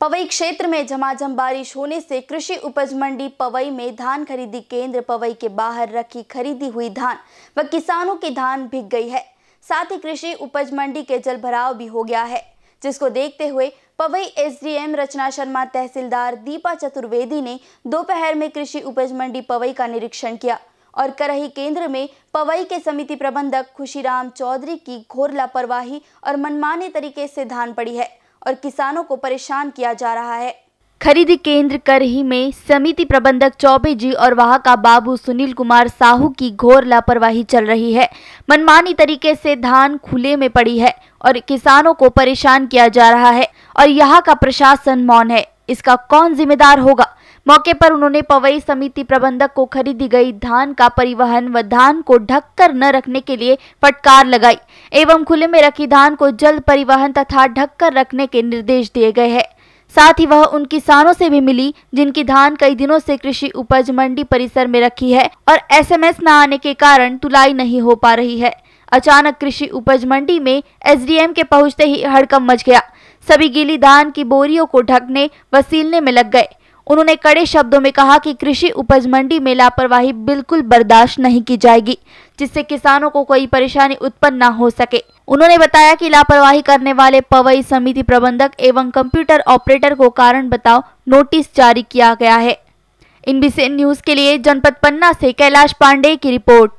पवई क्षेत्र में झमाझम बारिश होने से कृषि उपज मंडी पवई में धान खरीदी केंद्र पवई के बाहर रखी खरीदी हुई धान व किसानों की धान भीग गई है साथ ही कृषि उपज मंडी के जल भराव भी हो गया है जिसको देखते हुए पवई एसडीएम रचना शर्मा तहसीलदार दीपा चतुर्वेदी ने दोपहर में कृषि उपज मंडी पवई का निरीक्षण किया और करही केंद्र में पवई के समिति प्रबंधक खुशीराम चौधरी की घोर लापरवाही और मनमाने तरीके से धान पड़ी है और किसानों को परेशान किया जा रहा है खरीद केंद्र करही में समिति प्रबंधक चौबे जी और वहां का बाबू सुनील कुमार साहू की घोर लापरवाही चल रही है मनमानी तरीके से धान खुले में पड़ी है और किसानों को परेशान किया जा रहा है और यहाँ का प्रशासन मौन है इसका कौन जिम्मेदार होगा मौके पर उन्होंने पवई समिति प्रबंधक को खरीदी गई धान का परिवहन व धान को ढककर न रखने के लिए फटकार लगाई एवं खुले में रखी धान को जल्द परिवहन तथा ढककर रखने के निर्देश दिए गए हैं साथ ही वह उन किसानों से भी मिली जिनकी धान कई दिनों से कृषि उपज मंडी परिसर में रखी है और एसएमएस न आने के कारण तुलाई नहीं हो पा रही है अचानक कृषि उपज मंडी में एसडीएम के पहुंचते ही हड़कम मच गया सभी गीली धान की बोरियों को ढकने व सीलने में लग गए उन्होंने कड़े शब्दों में कहा कि कृषि उपज मंडी में लापरवाही बिल्कुल बर्दाश्त नहीं की जाएगी जिससे किसानों को कोई परेशानी उत्पन्न न हो सके उन्होंने बताया कि लापरवाही करने वाले पवई समिति प्रबंधक एवं कंप्यूटर ऑपरेटर को कारण बताओ नोटिस जारी किया गया है इनबीसी न्यूज के लिए जनपद पन्ना से कैलाश पांडे की रिपोर्ट